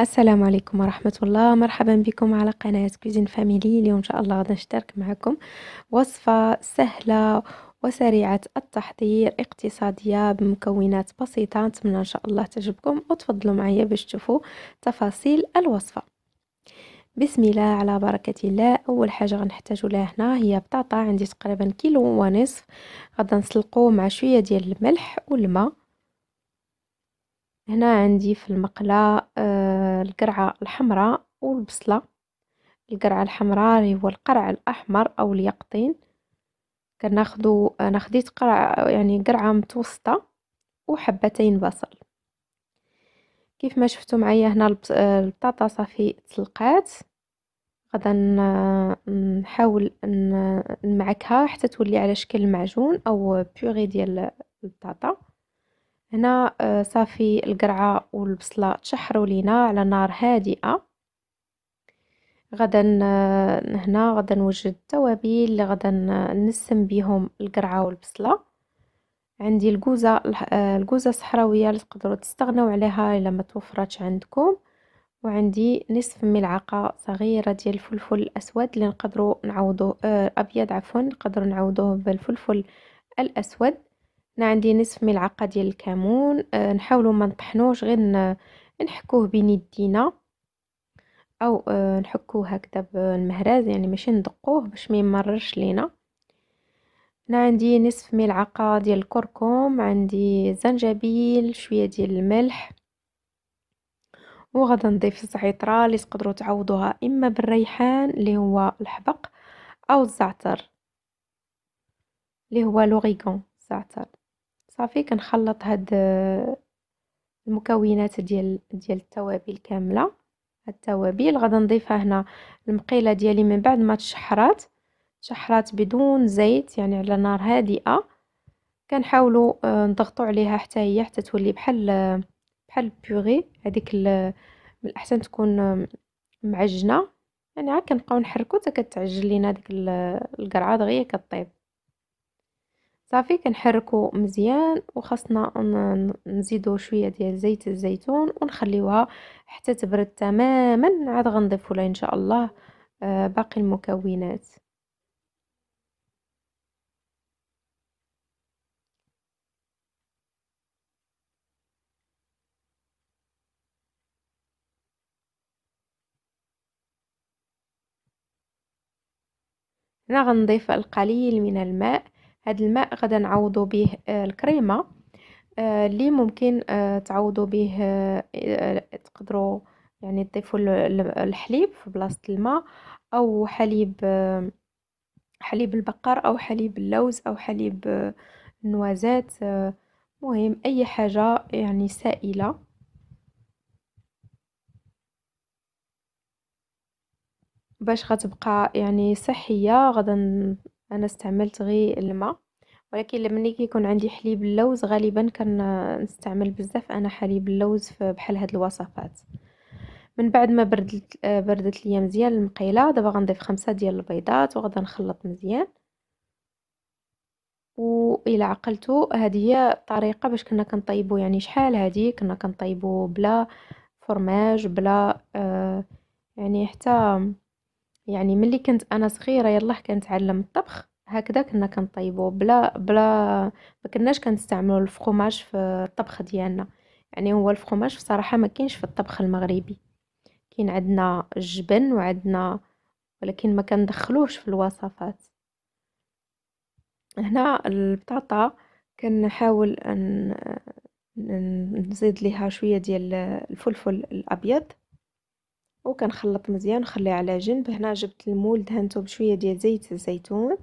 السلام عليكم ورحمة الله مرحبا بكم على قناة كوزين فاميلي اليوم إن شاء الله غادي نشترك معكم وصفة سهلة وسريعة التحضير اقتصادية بمكونات بسيطة نتمنى إن شاء الله تعجبكم وتفضلوا معايا باش تشوفوا تفاصيل الوصفة بسم الله على بركة الله أول حاجة غنحتاجو لها هنا هي بطاطا عندي تقريبا كيلو ونصف غادا نسلقوه مع شوية ديال الملح والماء هنا عندي في المقلة آه، القرعة الحمراء والبصلة القرعة الحمراء اللي هو القرع الأحمر أو اليقطين كناخدو أنا خديت قرع يعني قرعة متوسطة وحبتين بصل كيف ما شفتوا معايا هنا البطاطا صافي تسلقات غدا نحاول نمعكها حتى تولي على شكل معجون او بيغي ديال البطاطا هنا آه، صافي القرعه والبصله تشحروا لينا على نار هادئه غدا آه، هنا غدا نوجد التوابل اللي غدا آه، نسم بهم القرعه والبصله عندي الكوزه الكوزه الصحراويه اللي تقدروا تستغنوا عليها الا ما توفرتش عندكم وعندي نصف ملعقه صغيره ديال الفلفل الاسود اللي نقدروا نعوضوه ابيض عفوا نقدروا نعوضوه بالفلفل الاسود هنا عندي نصف ملعقه ديال الكمون آه، نحاولوا ما نطحنوش غير نحكوه بين يدينا او آه، نحكوه هكذا بالمهراز يعني ماشي ندقوه باش ما يمررش لينا هنا عندي نصف ملعقه ديال الكركم عندي زنجبيل شويه ديال الملح وغادي نضيف الزعتره اللي تقدروا تعوضوها اما بالريحان اللي هو الحبق او الزعتر اللي هو لوريغون الزعتر صافي كنخلط هاد آه، المكونات ديال ديال التوابل كامله هاد التوابل غادي نضيفها هنا المقيله ديالي من بعد ما تشحرات تشحرات بدون زيت يعني على نار هادئه كنحاولوا آه، نضغطوا عليها حتى هي حتى تولي بحال آه، بحال البوري هذيك من الاحسن تكون معجنه يعني عاد كنبقاو نحركو حتى كتعجن لينا ديك القرعه دغيا كطيب صافي كنحركو مزيان وخاصنا نزيدو شويه ديال زيت الزيتون ونخليوها حتى تبرد تماما عاد غنضيفو لها ان شاء الله آه، باقي المكونات هنا غنضيف القليل من الماء هاد الماء غدا نعوضو به آه، الكريمه آه، اللي ممكن آه، تعوضو به تقدرو يعني تضيفو الحليب في بلاصه الماء او حليب حليب البقر او حليب اللوز او حليب النوازات مهم اي حاجه يعني سائله باش غتبقى يعني صحيه غدا انا استعملت غير الماء ولكن لمني كيكون عندي حليب اللوز غالبا كنستعمل بزاف انا حليب اللوز بحال هاد الوصفات من بعد ما بردت بردت ليا مزيان المقيله دابا غنضيف خمسة ديال البيضات وغادي نخلط مزيان والى عقلتو هذه هي الطريقه باش كنا كنطيبو يعني شحال هذه كنا كنطيبو بلا فرماج بلا آه يعني حتى يعني ملي كنت انا صغيره يلاه كنتعلم الطبخ هكذا كنا كنطيبو بلا بلا ما كناش كنستعملو الفخوماج في الطبخ ديالنا يعني هو الفخوماج بصراحه ما كاينش في الطبخ المغربي كاين عندنا الجبن وعندنا ولكن ما كندخلوش في الوصفات هنا البطاطا كنحاول ان نزيد ليها شويه ديال الفلفل الابيض وكنخلط مزيان ونخليه على جنب هنا جبت المول دهنته بشويه ديال زيت الزيتون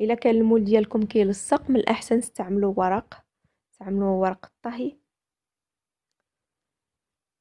الا كان المول ديالكم كيلصق من الاحسن تستعملوا ورق استعملوا ورق الطهي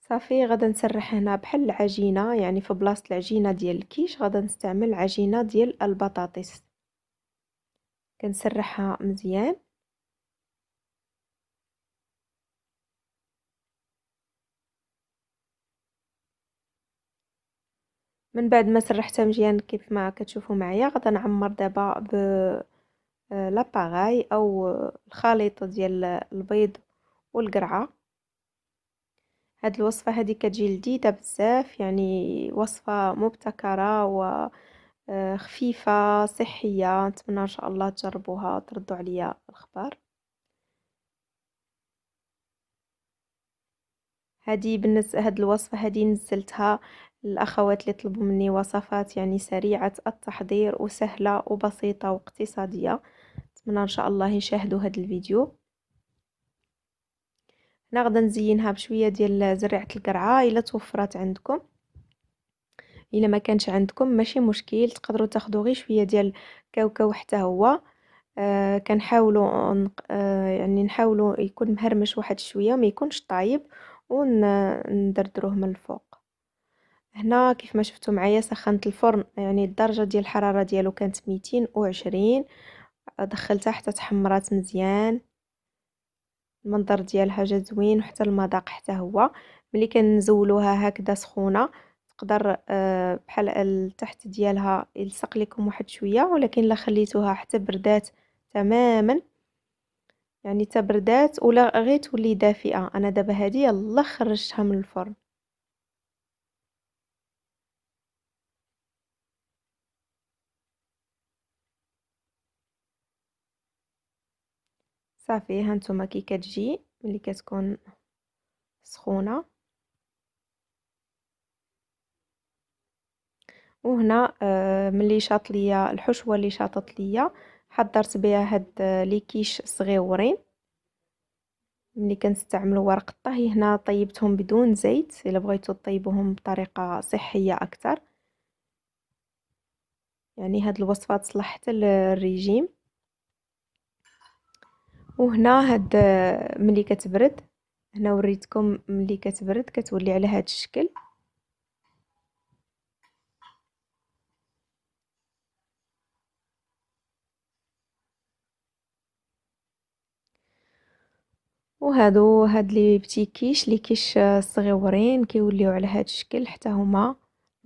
صافي غدا نسرح هنا بحال العجينه يعني في بلاصه العجينه ديال الكيش غدا نستعمل عجينه ديال البطاطس كنسرحها مزيان من بعد ما سرحتها مزيان كيف ما كتشوفوا معايا غدا نعمر دابا ب آه، لاباغاي او الخليط ديال البيض والقرعه هاد الوصفه هادي كتجي لذيذه بزاف يعني وصفه مبتكره و آه، خفيفه صحيه نتمنى ان شاء الله تجربوها تردوا عليا الخبر هادي بالنسبه هاد الوصفه هادي نزلتها الأخوات اللي طلبوا مني وصفات يعني سريعة التحضير وسهلة وبسيطة واقتصادية نتمنى إن شاء الله يشاهدوا هذا الفيديو هنا غدا نزينها بشوية ديال زريعة القرعة إلا توفرت عندكم إلا ما كانش عندكم ماشي مشكل تقدروا تاخدوا غير شوية ديال كاوكاو حتى هو آه كنحاولوا آه يعني نحاولوا يكون مهرمش واحد شويه ما يكونش طايب وندردروه من الفوق هنا كيف ما شفتوا معايا سخنت الفرن يعني الدرجه ديال الحراره ديالو كانت 220 دخلتها حتى تحمرات مزيان المنظر ديالها جا زوين وحتى المذاق حتى هو ملي كنزولوها هكذا سخونه تقدر آه، بحال التحت ديالها يلصق لكم واحد شويه ولكن لا خليتوها حتى بردات تماما يعني تبردات ولا غير تولي دافئه انا دابا هذه يلا خرجتها من الفرن صافي هانتوما كي كتجي ملي كتكون سخونه وهنا آه ملي شاط ليا الحشوه اللي شاطت ليا حضرت بها هاد آه، لي كيش صغيورين ملي كنستعملوا ورق الطهي هنا طيبتهم بدون زيت الا بغيتو طيبوهم بطريقه صحيه اكثر يعني هاد الوصفه تصلح حتى للريجيم وهنا هاد آه، ملي كتبرد هنا وريتكم ملي كتبرد كتولي على هاد الشكل وهادو هاد لي بتي كيش لي كيش آه، صغيورين كيوليو على هاد الشكل حتى هما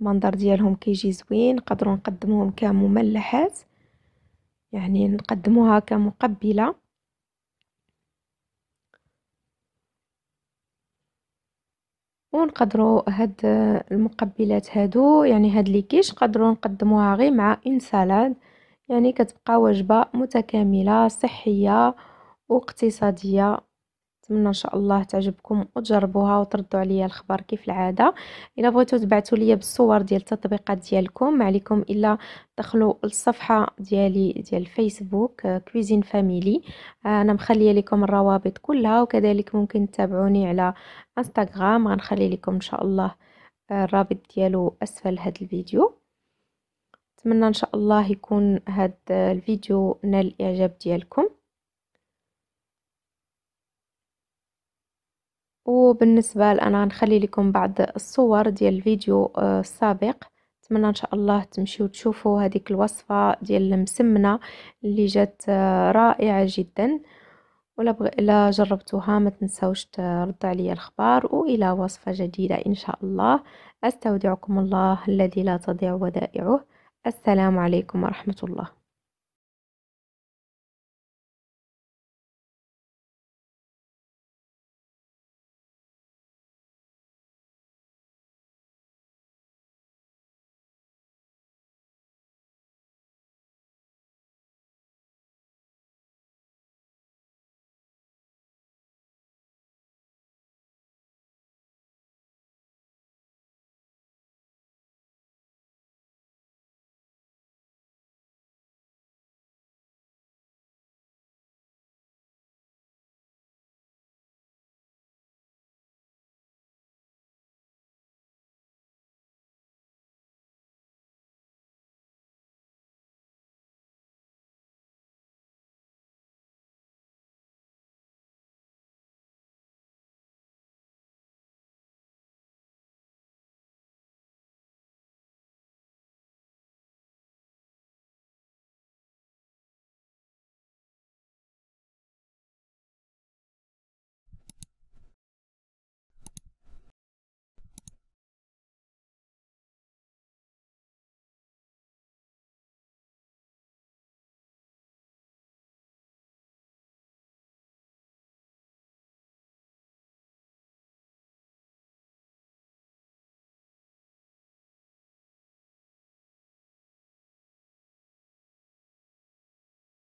المنظر ديالهم كيجي زوين نقدروا نقدموهم كمملحات يعني نقدموها كمقبله ونقدروا هاد المقبلات هادو يعني هاد ليكيش نقدروا نقدموها غير مع ان سالاد يعني كتبقى وجبه متكامله صحيه واقتصاديه نتمنى ان شاء الله تعجبكم وتجربوها وتردوا عليا الخبر كيف العاده الا بغيتو تبعثوا ليا بالصور ديال التطبيقات ديالكم ما عليكم الا دخلوا الصفحه ديالي ديال الفيسبوك كويزين فاميلي انا مخليه لكم الروابط كلها وكذلك ممكن تتابعوني على انستغرام غنخلي لكم ان شاء الله آه، الرابط ديالو اسفل هذا الفيديو نتمنى ان شاء الله يكون هذا الفيديو نال الاعجاب ديالكم وبالنسبة لأنا غنخلي لكم بعض الصور ديال الفيديو آه، السابق نتمنى ان شاء الله تمشيو تشوفوا هذيك الوصفه ديال المسمنه اللي جات آه، رائعه جدا ولا بغ... لا جربتوها ما تنساوش ترد عليا الخبر والى وصفه جديده ان شاء الله استودعكم الله الذي لا تضيع ودائعه السلام عليكم ورحمه الله